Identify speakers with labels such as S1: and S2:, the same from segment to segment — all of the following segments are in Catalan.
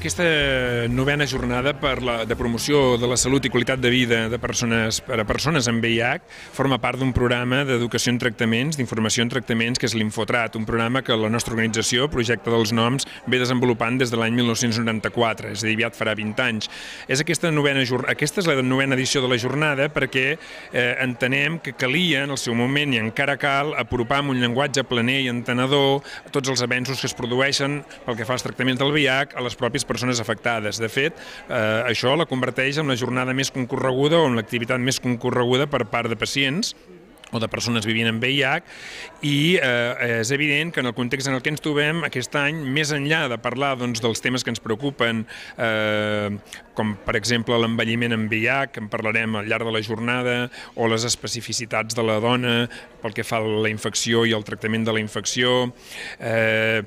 S1: Aquesta novena jornada per la, de promoció de la salut i qualitat de vida de persones per a persones amb VIH forma part d'un programa d'educació en tractaments, d'informació en tractaments, que és l'Infotrat, un programa que la nostra organització, Projecte dels Noms, ve desenvolupant des de l'any 1994, és a dir, aviat farà 20 anys. És aquesta, novena, aquesta és la novena edició de la jornada perquè eh, entenem que calia, en el seu moment i encara cal, apropar amb un llenguatge planer i entenedor tots els avenços que es produeixen pel que fa als tractaments del VIH a les pròpies persones afectades. De fet, eh, això la converteix en la jornada més concorreguda o en l'activitat més concorreguda per part de pacients o de persones vivint amb VIH i eh, és evident que en el context en el que ens trobem aquest any, més enllà de parlar doncs, dels temes que ens preocupen, eh, com per exemple l'envelliment amb VIH, que en parlarem al llarg de la jornada, o les especificitats de la dona pel que fa a la infecció i al tractament de la infecció, eh,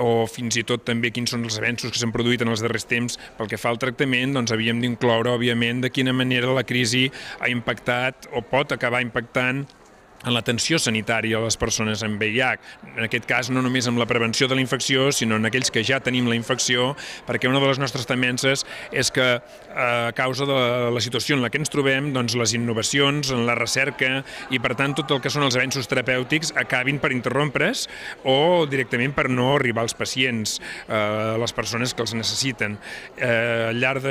S1: o fins i tot també quins són els avenços que s'han produït en els darrers temps pel que fa al tractament, doncs havíem d'incloure, òbviament, de quina manera la crisi ha impactat o pot acabar impactant en l'atenció sanitària a les persones amb VIH, en aquest cas no només amb la prevenció de la infecció, sinó en aquells que ja tenim la infecció, perquè una de les nostres temences és que eh, a causa de la situació en la que ens trobem, doncs les innovacions en la recerca i per tant tot el que són els avenços terapèutics acabin per interrompre's o directament per no arribar als pacients, eh, a les persones que els necessiten. Eh, al llarg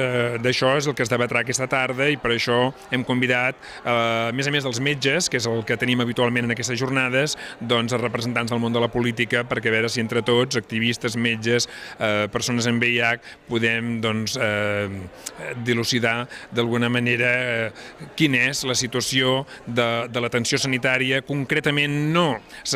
S1: d'això és el que es debatrà aquesta tarda i per això hem convidat, a més a més dels metges, que és el que tenim habitualment en aquestes jornades doncs, representants del món de la política perquè a veure si entre tots, activistes, metges, eh, persones amb VIH, podem doncs, eh, dilucidar d'alguna manera eh, quina és la situació de, de l'atenció sanitària, concretament no,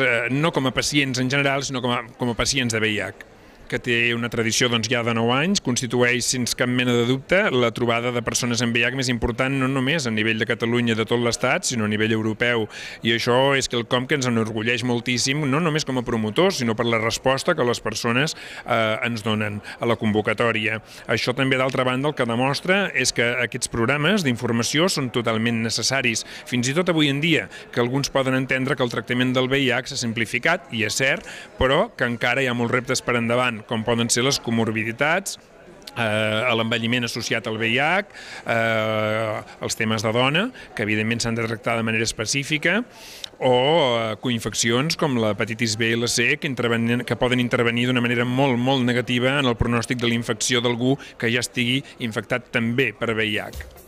S1: eh, no com a pacients en general, sinó com a, com a pacients de VIH que té una tradició doncs, ja de 9 anys, constitueix, sense cap mena de dubte, la trobada de persones amb VIH més important no només a nivell de Catalunya de tot l'Estat, sinó a nivell europeu. I això és que el com que ens enorgulleix moltíssim, no només com a promotors, sinó per la resposta que les persones eh, ens donen a la convocatòria. Això també, d'altra banda, el que demostra és que aquests programes d'informació són totalment necessaris. Fins i tot avui en dia, que alguns poden entendre que el tractament del VIH s'ha simplificat, i és cert, però que encara hi ha molts reptes per endavant important, com poden ser les comorbiditats, eh, l'envelliment associat al VIH, eh, els temes de dona, que evidentment s'han de tractar de manera específica, o eh, coinfeccions com l'hepatitis B i la C, que, que poden intervenir d'una manera molt, molt negativa en el pronòstic de la infecció d'algú que ja estigui infectat també per VIH.